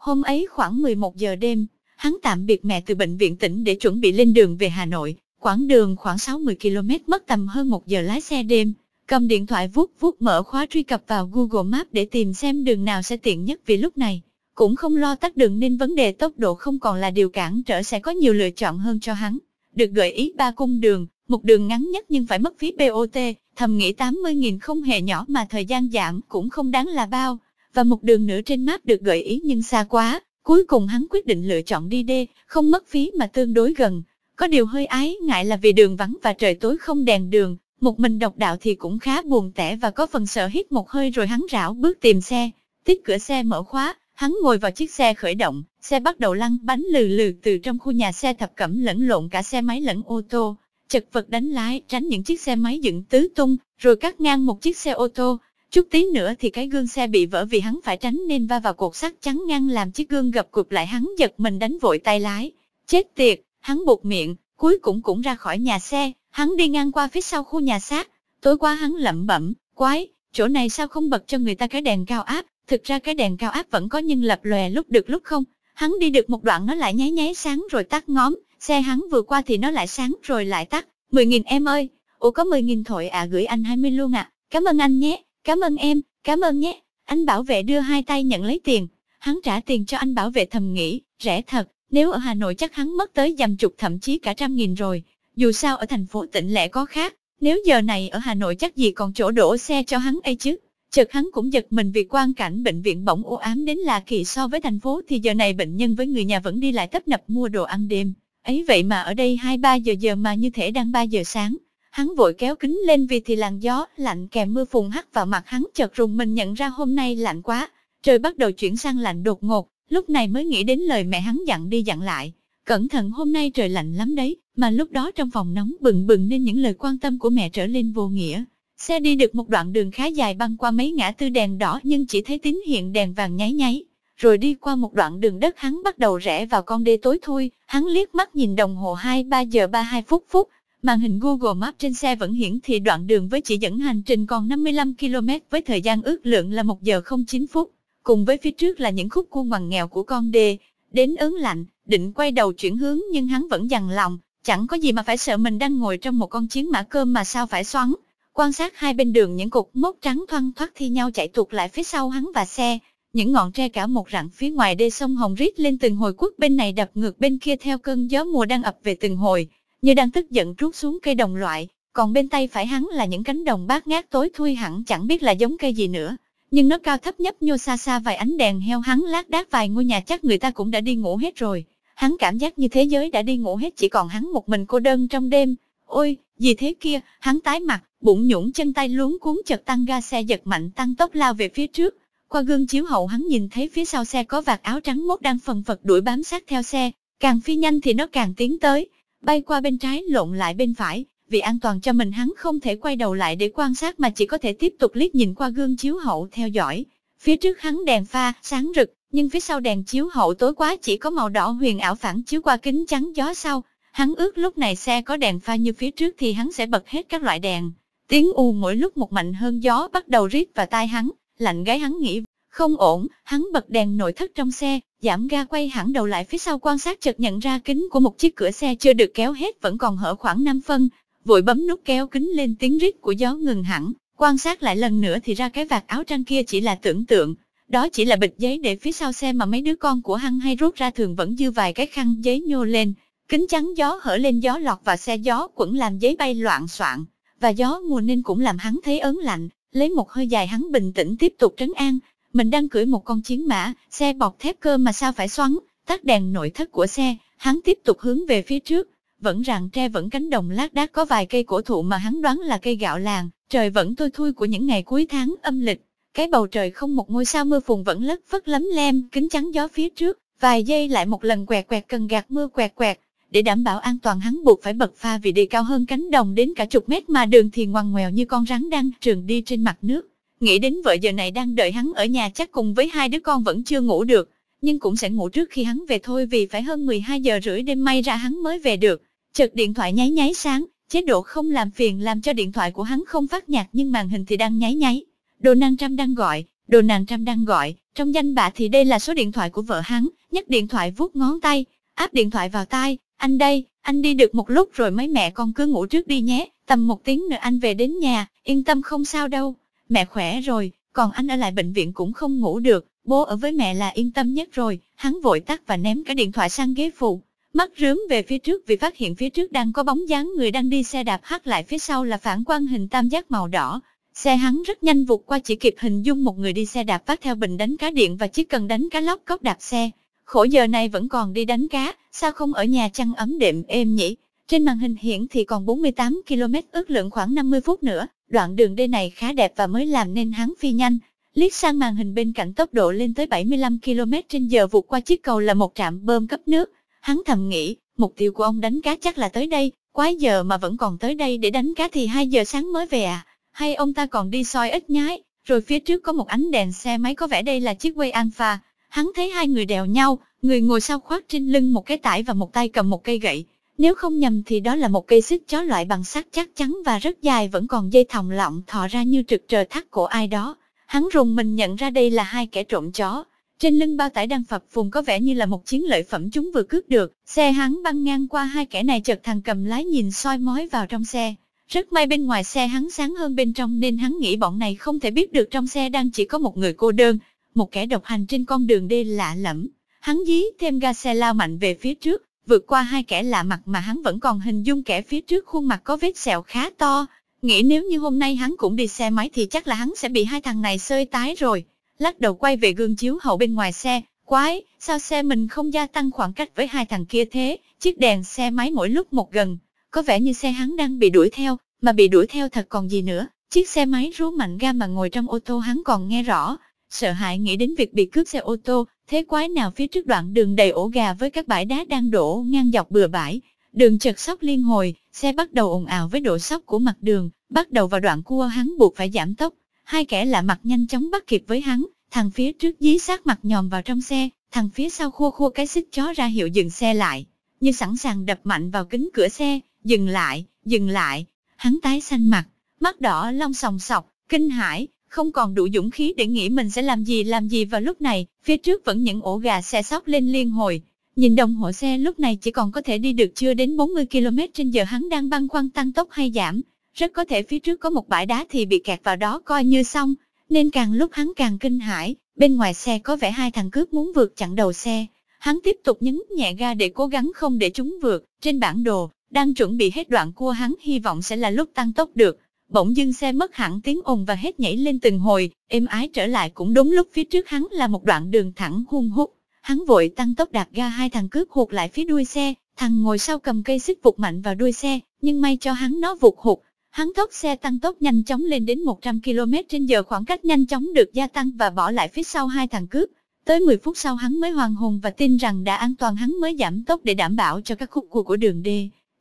Hôm ấy khoảng 11 giờ đêm, hắn tạm biệt mẹ từ bệnh viện tỉnh để chuẩn bị lên đường về Hà Nội. Quãng đường khoảng 60 km mất tầm hơn 1 giờ lái xe đêm. Cầm điện thoại vuốt vuốt mở khóa truy cập vào Google Maps để tìm xem đường nào sẽ tiện nhất vì lúc này. Cũng không lo tắt đường nên vấn đề tốc độ không còn là điều cản trở sẽ có nhiều lựa chọn hơn cho hắn. Được gợi ý ba cung đường, một đường ngắn nhất nhưng phải mất phí BOT, thầm nghĩ 80.000 không hề nhỏ mà thời gian giảm cũng không đáng là bao và một đường nữa trên map được gợi ý nhưng xa quá. Cuối cùng hắn quyết định lựa chọn đi đê, không mất phí mà tương đối gần. Có điều hơi ái ngại là vì đường vắng và trời tối không đèn đường, một mình độc đạo thì cũng khá buồn tẻ và có phần sợ hít một hơi rồi hắn rảo bước tìm xe. Tích cửa xe mở khóa, hắn ngồi vào chiếc xe khởi động, xe bắt đầu lăn bánh lừ lừ từ trong khu nhà xe thập cẩm lẫn lộn cả xe máy lẫn ô tô. Chật vật đánh lái tránh những chiếc xe máy dựng tứ tung, rồi cắt ngang một chiếc xe ô tô, Chút tí nữa thì cái gương xe bị vỡ vì hắn phải tránh nên va vào cột sắt trắng ngang làm chiếc gương gập cụp lại hắn giật mình đánh vội tay lái. Chết tiệt, hắn buộc miệng, cuối cũng cũng ra khỏi nhà xe, hắn đi ngang qua phía sau khu nhà xác. Tối qua hắn lẩm bẩm, quái, chỗ này sao không bật cho người ta cái đèn cao áp, thực ra cái đèn cao áp vẫn có nhưng lập lòe lúc được lúc không. Hắn đi được một đoạn nó lại nháy nháy sáng rồi tắt ngóm, xe hắn vừa qua thì nó lại sáng rồi lại tắt. 10.000 em ơi, ủa có 10.000 thổi à gửi anh 20 luôn ạ, à. cảm ơn anh nhé. Cảm ơn em, cảm ơn nhé. Anh bảo vệ đưa hai tay nhận lấy tiền. Hắn trả tiền cho anh bảo vệ thầm nghĩ, rẻ thật. Nếu ở Hà Nội chắc hắn mất tới dằm chục thậm chí cả trăm nghìn rồi. Dù sao ở thành phố tỉnh lẻ có khác. Nếu giờ này ở Hà Nội chắc gì còn chỗ đổ xe cho hắn ấy chứ. Chợt hắn cũng giật mình vì quan cảnh bệnh viện bỗng u ám đến lạ kỳ so với thành phố thì giờ này bệnh nhân với người nhà vẫn đi lại tấp nập mua đồ ăn đêm. Ấy vậy mà ở đây 2-3 giờ giờ mà như thể đang 3 giờ sáng. Hắn vội kéo kính lên vì thì làn gió lạnh kèm mưa phùn hắt vào mặt hắn chợt rùng mình nhận ra hôm nay lạnh quá, trời bắt đầu chuyển sang lạnh đột ngột, lúc này mới nghĩ đến lời mẹ hắn dặn đi dặn lại. Cẩn thận hôm nay trời lạnh lắm đấy, mà lúc đó trong phòng nóng bừng bừng nên những lời quan tâm của mẹ trở lên vô nghĩa. Xe đi được một đoạn đường khá dài băng qua mấy ngã tư đèn đỏ nhưng chỉ thấy tín hiện đèn vàng nháy nháy. Rồi đi qua một đoạn đường đất hắn bắt đầu rẽ vào con đê tối thui, hắn liếc mắt nhìn đồng hồ hai ba giờ ba hai phút phút, Màn hình Google Maps trên xe vẫn hiển thị đoạn đường với chỉ dẫn hành trình còn 55 km với thời gian ước lượng là 1 giờ 09 phút. Cùng với phía trước là những khúc cua ngoằn nghèo của con đê. Đến ớn lạnh, định quay đầu chuyển hướng nhưng hắn vẫn dằn lòng. Chẳng có gì mà phải sợ mình đang ngồi trong một con chiến mã cơm mà sao phải xoắn. Quan sát hai bên đường những cục mốc trắng thoăn thoắt thi nhau chạy tuột lại phía sau hắn và xe. Những ngọn tre cả một rặng phía ngoài đê sông Hồng rít lên từng hồi quất bên này đập ngược bên kia theo cơn gió mùa đang ập về từng hồi như đang tức giận rút xuống cây đồng loại, còn bên tay phải hắn là những cánh đồng bát ngát tối thui hẳn chẳng biết là giống cây gì nữa. Nhưng nó cao thấp nhấp nhô xa xa vài ánh đèn heo hắn lát đác vài ngôi nhà chắc người ta cũng đã đi ngủ hết rồi. Hắn cảm giác như thế giới đã đi ngủ hết chỉ còn hắn một mình cô đơn trong đêm. Ôi, gì thế kia, hắn tái mặt, bụng nhũng chân tay luống cuốn chật tăng ga xe giật mạnh tăng tốc lao về phía trước. Qua gương chiếu hậu hắn nhìn thấy phía sau xe có vạt áo trắng mốt đang phần phật đuổi bám sát theo xe, càng phi nhanh thì nó càng tiến tới bay qua bên trái lộn lại bên phải, vì an toàn cho mình hắn không thể quay đầu lại để quan sát mà chỉ có thể tiếp tục liếc nhìn qua gương chiếu hậu theo dõi. Phía trước hắn đèn pha, sáng rực, nhưng phía sau đèn chiếu hậu tối quá chỉ có màu đỏ huyền ảo phản chiếu qua kính trắng gió sau. Hắn ước lúc này xe có đèn pha như phía trước thì hắn sẽ bật hết các loại đèn. Tiếng u mỗi lúc một mạnh hơn gió bắt đầu rít vào tai hắn, lạnh gáy hắn nghĩ không ổn, hắn bật đèn nội thất trong xe, giảm ga quay hẳn đầu lại phía sau quan sát chợt nhận ra kính của một chiếc cửa xe chưa được kéo hết vẫn còn hở khoảng 5 phân, vội bấm nút kéo kính lên tiếng rít của gió ngừng hẳn, quan sát lại lần nữa thì ra cái vạt áo tranh kia chỉ là tưởng tượng, đó chỉ là bịch giấy để phía sau xe mà mấy đứa con của hăng hay rút ra thường vẫn dư vài cái khăn giấy nhô lên, kính chắn gió hở lên gió lọt và xe gió quẩn làm giấy bay loạn soạn, và gió mùa nên cũng làm hắn thấy ớn lạnh, lấy một hơi dài hắn bình tĩnh tiếp tục trấn an, mình đang cưỡi một con chiến mã, xe bọc thép cơ mà sao phải xoắn, tắt đèn nội thất của xe, hắn tiếp tục hướng về phía trước. Vẫn ràng tre vẫn cánh đồng lát đác có vài cây cổ thụ mà hắn đoán là cây gạo làng, trời vẫn tôi thui của những ngày cuối tháng âm lịch. Cái bầu trời không một ngôi sao mưa phùn vẫn lất phất lấm lem, kính chắn gió phía trước, vài giây lại một lần quẹt quẹt cần gạt mưa quẹt quẹt. Để đảm bảo an toàn hắn buộc phải bật pha vì đi cao hơn cánh đồng đến cả chục mét mà đường thì ngoằn ngoèo như con rắn đang trườn đi trên mặt nước. Nghĩ đến vợ giờ này đang đợi hắn ở nhà chắc cùng với hai đứa con vẫn chưa ngủ được, nhưng cũng sẽ ngủ trước khi hắn về thôi vì phải hơn 12 giờ rưỡi đêm may ra hắn mới về được. Chợt điện thoại nháy nháy sáng, chế độ không làm phiền làm cho điện thoại của hắn không phát nhạc nhưng màn hình thì đang nháy nháy. Đồ nàng trăm đang gọi, đồ nàng trăm đang gọi, trong danh bạ thì đây là số điện thoại của vợ hắn, nhấc điện thoại vuốt ngón tay, áp điện thoại vào tai, anh đây, anh đi được một lúc rồi mấy mẹ con cứ ngủ trước đi nhé, tầm một tiếng nữa anh về đến nhà, yên tâm không sao đâu mẹ khỏe rồi, còn anh ở lại bệnh viện cũng không ngủ được, bố ở với mẹ là yên tâm nhất rồi, hắn vội tắt và ném cả điện thoại sang ghế phụ. Mắt rướm về phía trước vì phát hiện phía trước đang có bóng dáng người đang đi xe đạp hát lại phía sau là phản quang hình tam giác màu đỏ. Xe hắn rất nhanh vụt qua chỉ kịp hình dung một người đi xe đạp phát theo bình đánh cá điện và chiếc cần đánh cá lóc cốc đạp xe. Khổ giờ này vẫn còn đi đánh cá, sao không ở nhà chăn ấm đệm êm nhỉ? Trên màn hình hiện thì còn 48 km ước lượng khoảng 50 phút nữa, Đoạn đường đê này khá đẹp và mới làm nên hắn phi nhanh. Liếc sang màn hình bên cạnh tốc độ lên tới 75 km h vượt qua chiếc cầu là một trạm bơm cấp nước. Hắn thầm nghĩ, mục tiêu của ông đánh cá chắc là tới đây, quái giờ mà vẫn còn tới đây để đánh cá thì 2 giờ sáng mới về à. Hay ông ta còn đi soi ít nhái, rồi phía trước có một ánh đèn xe máy có vẻ đây là chiếc quay Alpha. Hắn thấy hai người đèo nhau, người ngồi sau khoác trên lưng một cái tải và một tay cầm một cây gậy, nếu không nhầm thì đó là một cây xích chó loại bằng sắt chắc chắn và rất dài vẫn còn dây thòng lọng thọ ra như trực trời thắt cổ ai đó. Hắn rùng mình nhận ra đây là hai kẻ trộm chó. Trên lưng bao tải đang phập phùng có vẻ như là một chiến lợi phẩm chúng vừa cướp được. Xe hắn băng ngang qua hai kẻ này chợt thằng cầm lái nhìn soi mói vào trong xe. Rất may bên ngoài xe hắn sáng hơn bên trong nên hắn nghĩ bọn này không thể biết được trong xe đang chỉ có một người cô đơn, một kẻ độc hành trên con đường đê lạ lẫm. Hắn dí thêm ga xe lao mạnh về phía trước, vượt qua hai kẻ lạ mặt mà hắn vẫn còn hình dung kẻ phía trước khuôn mặt có vết sẹo khá to. Nghĩ nếu như hôm nay hắn cũng đi xe máy thì chắc là hắn sẽ bị hai thằng này sơi tái rồi. Lắc đầu quay về gương chiếu hậu bên ngoài xe, quái, sao xe mình không gia tăng khoảng cách với hai thằng kia thế, chiếc đèn xe máy mỗi lúc một gần. Có vẻ như xe hắn đang bị đuổi theo, mà bị đuổi theo thật còn gì nữa. Chiếc xe máy rú mạnh ga mà ngồi trong ô tô hắn còn nghe rõ, sợ hãi nghĩ đến việc bị cướp xe ô tô, thế quái nào phía trước đoạn đường đầy ổ gà với các bãi đá đang đổ ngang dọc bừa bãi, đường chật sóc liên hồi, xe bắt đầu ồn ào với độ sóc của mặt đường, bắt đầu vào đoạn cua hắn buộc phải giảm tốc, hai kẻ lạ mặt nhanh chóng bắt kịp với hắn, thằng phía trước dí sát mặt nhòm vào trong xe, thằng phía sau khua khua cái xích chó ra hiệu dừng xe lại, như sẵn sàng đập mạnh vào kính cửa xe, dừng lại, dừng lại, hắn tái xanh mặt, mắt đỏ long sòng sọc, kinh hãi, không còn đủ dũng khí để nghĩ mình sẽ làm gì làm gì vào lúc này, phía trước vẫn những ổ gà xe sóc lên liên hồi. Nhìn đồng hồ xe lúc này chỉ còn có thể đi được chưa đến 40 km trên giờ hắn đang băn khoăn tăng tốc hay giảm, rất có thể phía trước có một bãi đá thì bị kẹt vào đó coi như xong, nên càng lúc hắn càng kinh hãi, bên ngoài xe có vẻ hai thằng cướp muốn vượt chặn đầu xe. Hắn tiếp tục nhấn nhẹ ga để cố gắng không để chúng vượt, trên bản đồ, đang chuẩn bị hết đoạn cua hắn hy vọng sẽ là lúc tăng tốc được, bỗng dưng xe mất hẳn tiếng ồn và hết nhảy lên từng hồi, êm ái trở lại cũng đúng lúc phía trước hắn là một đoạn đường thẳng hung hút. Hắn vội tăng tốc đạp ga hai thằng cướp hụt lại phía đuôi xe, thằng ngồi sau cầm cây xích vụt mạnh vào đuôi xe, nhưng may cho hắn nó vụt hụt. Hắn tốc xe tăng tốc nhanh chóng lên đến 100 km trên giờ khoảng cách nhanh chóng được gia tăng và bỏ lại phía sau hai thằng cướp. Tới 10 phút sau hắn mới hoàng hồn và tin rằng đã an toàn hắn mới giảm tốc để đảm bảo cho các khúc cua của đường D.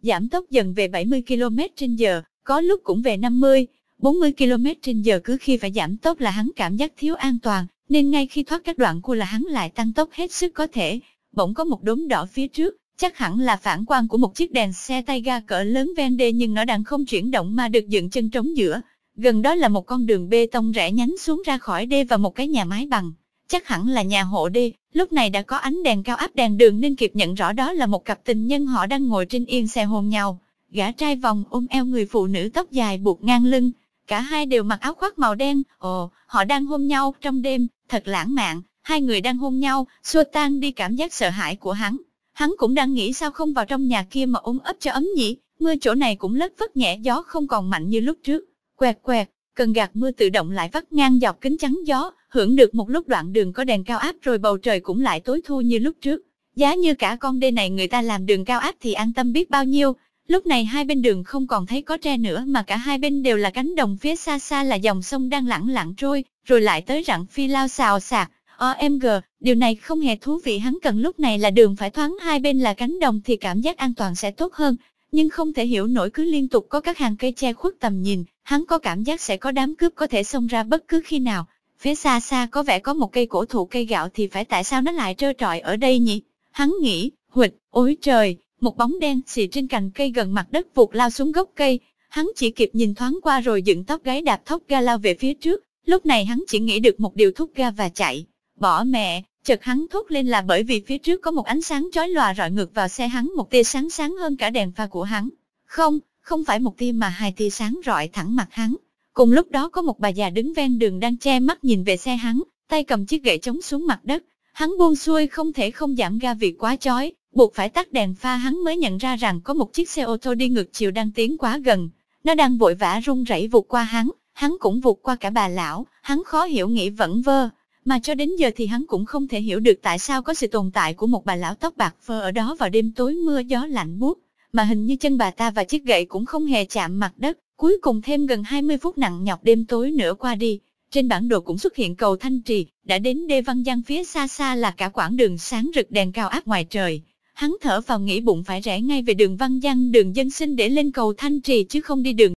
Giảm tốc dần về 70 km trên giờ có lúc cũng về 50, 40 km trên giờ cứ khi phải giảm tốc là hắn cảm giác thiếu an toàn, nên ngay khi thoát các đoạn cua là hắn lại tăng tốc hết sức có thể. Bỗng có một đốm đỏ phía trước, chắc hẳn là phản quang của một chiếc đèn xe tay ga cỡ lớn ven đê nhưng nó đang không chuyển động mà được dựng chân trống giữa. Gần đó là một con đường bê tông rẽ nhánh xuống ra khỏi đê và một cái nhà mái bằng. Chắc hẳn là nhà hộ đê, lúc này đã có ánh đèn cao áp đèn đường nên kịp nhận rõ đó là một cặp tình nhân họ đang ngồi trên yên xe hôn nhau gã trai vòng ôm eo người phụ nữ tóc dài buộc ngang lưng, cả hai đều mặc áo khoác màu đen, ồ, họ đang hôn nhau trong đêm, thật lãng mạn, hai người đang hôn nhau, xua tan đi cảm giác sợ hãi của hắn. Hắn cũng đang nghĩ sao không vào trong nhà kia mà ôm ấp cho ấm nhỉ, mưa chỗ này cũng lất vất nhẹ gió không còn mạnh như lúc trước. Quẹt quẹt, cần gạt mưa tự động lại vắt ngang dọc kính chắn gió, hưởng được một lúc đoạn đường có đèn cao áp rồi bầu trời cũng lại tối thu như lúc trước. Giá như cả con đê này người ta làm đường cao áp thì an tâm biết bao nhiêu, Lúc này hai bên đường không còn thấy có tre nữa mà cả hai bên đều là cánh đồng phía xa xa là dòng sông đang lẳng lặng trôi, rồi lại tới rặng phi lao xào xạc OMG, điều này không hề thú vị hắn cần lúc này là đường phải thoáng hai bên là cánh đồng thì cảm giác an toàn sẽ tốt hơn, nhưng không thể hiểu nổi cứ liên tục có các hàng cây che khuất tầm nhìn, hắn có cảm giác sẽ có đám cướp có thể xông ra bất cứ khi nào. Phía xa xa có vẻ có một cây cổ thụ cây gạo thì phải tại sao nó lại trơ trọi ở đây nhỉ? Hắn nghĩ, huỵch, ôi trời, một bóng đen xì trên cành cây gần mặt đất vụt lao xuống gốc cây, hắn chỉ kịp nhìn thoáng qua rồi dựng tóc gáy đạp thóc ga lao về phía trước, lúc này hắn chỉ nghĩ được một điều thúc ga và chạy. Bỏ mẹ, chợt hắn thốt lên là bởi vì phía trước có một ánh sáng chói lòa rọi ngược vào xe hắn một tia sáng sáng hơn cả đèn pha của hắn. Không, không phải một tia mà hai tia sáng rọi thẳng mặt hắn. Cùng lúc đó có một bà già đứng ven đường đang che mắt nhìn về xe hắn, tay cầm chiếc gậy chống xuống mặt đất. Hắn buông xuôi không thể không giảm ga vì quá chói, buộc phải tắt đèn pha hắn mới nhận ra rằng có một chiếc xe ô tô đi ngược chiều đang tiến quá gần. Nó đang vội vã run rẩy vụt qua hắn, hắn cũng vụt qua cả bà lão, hắn khó hiểu nghĩ vẫn vơ. Mà cho đến giờ thì hắn cũng không thể hiểu được tại sao có sự tồn tại của một bà lão tóc bạc phơ ở đó vào đêm tối mưa gió lạnh buốt, mà hình như chân bà ta và chiếc gậy cũng không hề chạm mặt đất. Cuối cùng thêm gần 20 phút nặng nhọc đêm tối nữa qua đi, trên bản đồ cũng xuất hiện cầu Thanh Trì, đã đến đê văn giang phía xa xa là cả quãng đường sáng rực đèn cao áp ngoài trời, Hắn thở vào nghĩ bụng phải rẽ ngay về đường Văn Giang đường dân sinh để lên cầu Thanh Trì chứ không đi đường